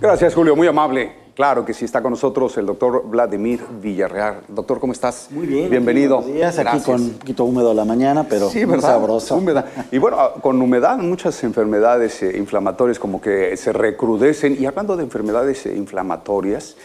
Gracias, Julio, muy amable. Claro que sí, está con nosotros el doctor Vladimir Villarreal. Doctor, ¿cómo estás? Muy bien. Bienvenido. días, aquí con un poquito húmedo la mañana, pero sabroso. Y bueno, ah, con humedad muchas enfermedades eh, inflamatorias como que se recrudecen. Y hablando de enfermedades eh, inflamatorias,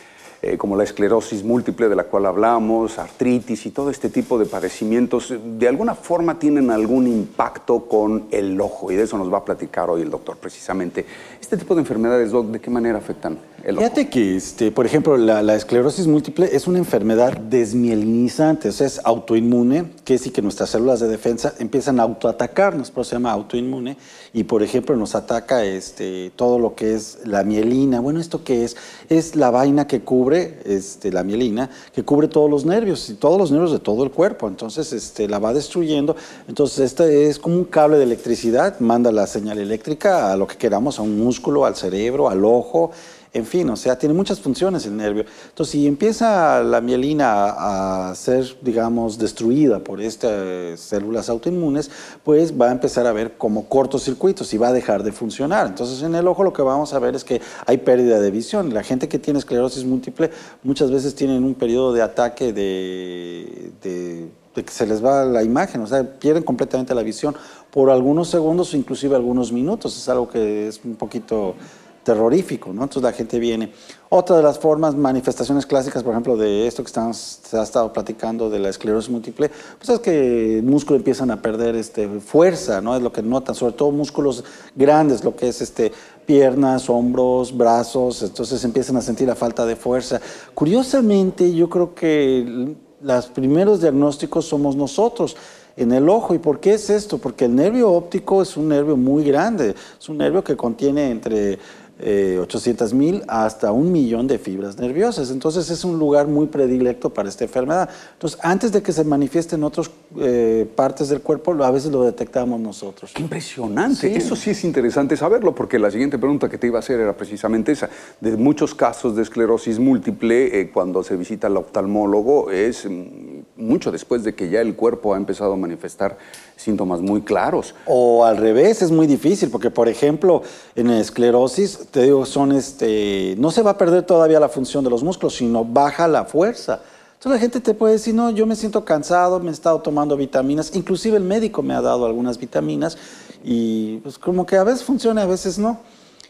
eh, como la esclerosis múltiple de la cual hablamos, artritis y todo este tipo de padecimientos, de alguna forma tienen algún impacto con el ojo y de eso nos va a platicar hoy el doctor precisamente. Este tipo de enfermedades, Doc, ¿de qué manera afectan el ojo? Fíjate que, este, por ejemplo, la, la esclerosis múltiple es una enfermedad desmielinizante, o sea, es autoinmune, que es y que nuestras células de defensa empiezan a autoatacarnos, por eso se llama autoinmune, y por ejemplo nos ataca este, todo lo que es la mielina. Bueno, ¿esto qué es? Es la vaina que cubre este, la mielina, que cubre todos los nervios y todos los nervios de todo el cuerpo. Entonces este, la va destruyendo. Entonces este es como un cable de electricidad, manda la señal eléctrica a lo que queramos, a un músculo, al cerebro, al ojo en fin, o sea, tiene muchas funciones el nervio. Entonces, si empieza la mielina a ser, digamos, destruida por estas células autoinmunes, pues va a empezar a ver como cortocircuitos y va a dejar de funcionar. Entonces, en el ojo lo que vamos a ver es que hay pérdida de visión. La gente que tiene esclerosis múltiple muchas veces tienen un periodo de ataque de, de de que se les va la imagen, o sea, pierden completamente la visión por algunos segundos o inclusive algunos minutos. Es algo que es un poquito terrorífico, ¿no? Entonces la gente viene. Otra de las formas, manifestaciones clásicas, por ejemplo, de esto que se ha estado platicando de la esclerosis múltiple, pues es que músculos empiezan a perder este, fuerza, ¿no? Es lo que notan, sobre todo músculos grandes, lo que es este, piernas, hombros, brazos, entonces empiezan a sentir la falta de fuerza. Curiosamente, yo creo que los primeros diagnósticos somos nosotros en el ojo. ¿Y por qué es esto? Porque el nervio óptico es un nervio muy grande, es un nervio que contiene entre eh, 800 mil hasta un millón de fibras nerviosas. Entonces es un lugar muy predilecto para esta enfermedad. Entonces antes de que se manifieste en otras eh, partes del cuerpo, a veces lo detectamos nosotros. impresionante. Eso sí es interesante saberlo porque la siguiente pregunta que te iba a hacer era precisamente esa. De muchos casos de esclerosis múltiple, eh, cuando se visita al oftalmólogo, es mm, mucho después de que ya el cuerpo ha empezado a manifestar síntomas muy claros. O al revés, es muy difícil, porque por ejemplo, en esclerosis, te digo, son este, no se va a perder todavía la función de los músculos, sino baja la fuerza. Entonces la gente te puede decir, no, yo me siento cansado, me he estado tomando vitaminas, inclusive el médico me ha dado algunas vitaminas y pues como que a veces funciona, a veces no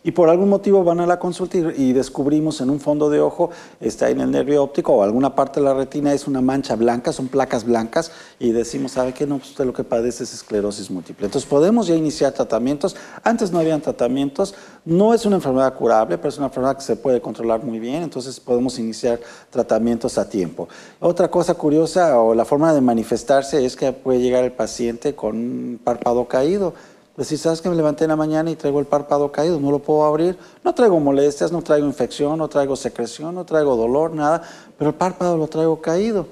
y por algún motivo van a la consulta y, descubrimos en un fondo de ojo, está en el nervio óptico o alguna parte de la retina es una mancha blanca, son placas blancas y decimos, ¿sabe qué? No, pues, usted lo que padece es esclerosis múltiple. Entonces podemos ya iniciar tratamientos. Antes no habían tratamientos, no es una enfermedad curable, pero es una enfermedad que se puede controlar muy bien, entonces podemos iniciar tratamientos a tiempo. Otra cosa curiosa o la forma de manifestarse es que puede llegar el paciente con un párpado caído si ¿sabes que me levanté en la mañana y traigo el párpado caído? No lo puedo abrir. No traigo molestias, no traigo infección, no traigo secreción, no traigo dolor, nada, pero el párpado lo traigo caído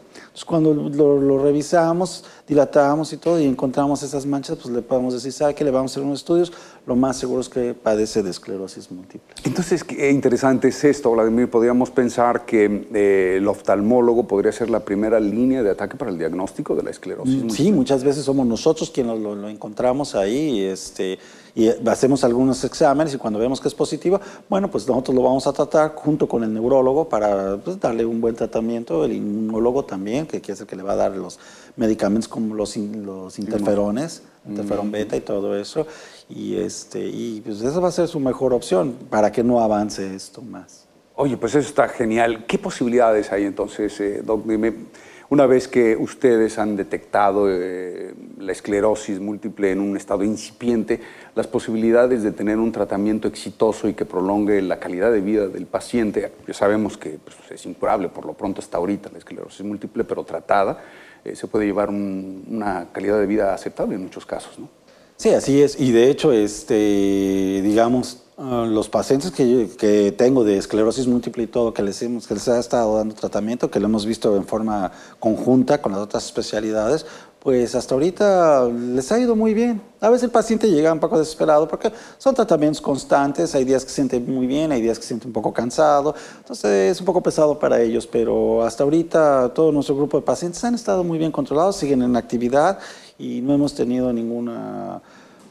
cuando lo, revisamos, dilatamos y todo, y encontramos esas manchas, pues le podemos decir, ¿sabe que Le vamos a hacer unos estudios, lo más seguro es que padece de esclerosis múltiple. Entonces, qué interesante es esto, Vladimir. Podríamos pensar que eh, el oftalmólogo podría ser la primera línea de ataque para el diagnóstico de la esclerosis mm, múltiple. Sí, muchas veces somos nosotros quienes lo, encontramos ahí, este y hacemos algunos exámenes y cuando vemos que es positivo, bueno, pues nosotros lo vamos a tratar junto con el neurólogo para pues, darle un buen tratamiento, el inmunólogo también, que quiere ser que le va a dar los medicamentos como los, interferones, interferón mm. beta y todo eso, y, este, y pues esa va a ser su mejor opción para que no avance esto más. Oye, pues eso está genial. ¿Qué posibilidades hay entonces, doctor eh, Doc? Una vez que ustedes han detectado eh, la esclerosis múltiple en un estado incipiente, las posibilidades de tener un tratamiento exitoso y que prolongue la calidad de vida del paciente, ya sabemos que pues, es incurable por lo pronto hasta ahorita la esclerosis múltiple, pero tratada, eh, se puede llevar una calidad de vida aceptable en muchos casos. ¿no? Sí, así es. Y de hecho, este, digamos, ah, los pacientes que, tengo de esclerosis múltiple y todo, que les, hemos, que les ha estado dando tratamiento, que lo hemos visto en forma conjunta con las otras especialidades, pues hasta ahorita les ha ido muy bien. A veces el paciente llega un poco desesperado porque son tratamientos constantes, hay días que se siente muy bien, hay días que se siente un poco cansado, entonces es un poco pesado para ellos, pero hasta ahorita todo nuestro grupo de pacientes han estado muy bien controlados, siguen en actividad y no hemos tenido ninguna,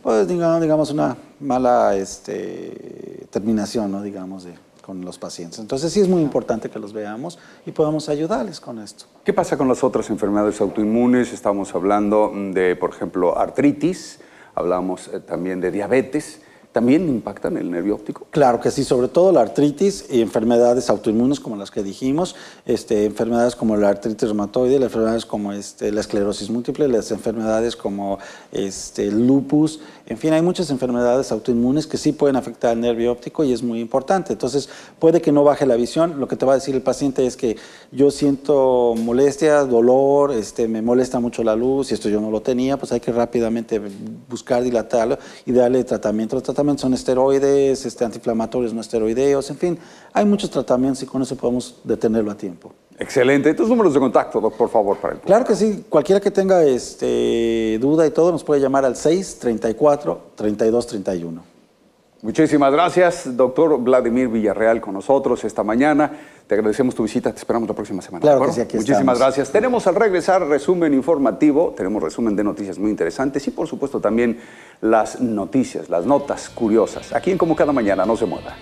pues digamos, una mala este, terminación, ¿no? digamos, de, con los pacientes. Entonces sí es muy importante que los veamos y podamos ayudarles con esto. ¿Qué pasa con las otras enfermedades autoinmunes? Estamos hablando de, por ejemplo, artritis, hablamos eh, también de diabetes también impactan el nervio óptico? Claro que sí, sobre todo la artritis y enfermedades autoinmunes como las que dijimos, este, enfermedades como la artritis reumatoide, las enfermedades como este, la esclerosis múltiple, las enfermedades como este, lupus, en fin, hay muchas enfermedades autoinmunes que sí pueden afectar al nervio óptico y es muy importante. Entonces, puede que no baje la visión, lo que te va a decir el paciente es que yo siento molestia dolor, este, me molesta mucho la luz y esto yo no lo tenía, pues hay que rápidamente buscar dilatarlo y darle tratamiento son esteroides, este, antiinflamatorios no esteroideos, en fin, hay muchos tratamientos y con eso podemos detenerlo a tiempo. Excelente. Tus números de contacto, doctor, por favor, para el Claro que sí. Cualquiera que tenga este, duda y todo, nos puede llamar al 634 3231. Muchísimas gracias, doctor Vladimir Villarreal, con nosotros esta mañana. Te agradecemos tu visita, te esperamos la próxima semana. Claro que sí, aquí Muchísimas gracias. Tenemos al regresar resumen informativo, tenemos resumen de noticias muy interesantes y por supuesto también las noticias, las notas curiosas. Aquí en Como Cada Mañana, no se mueva.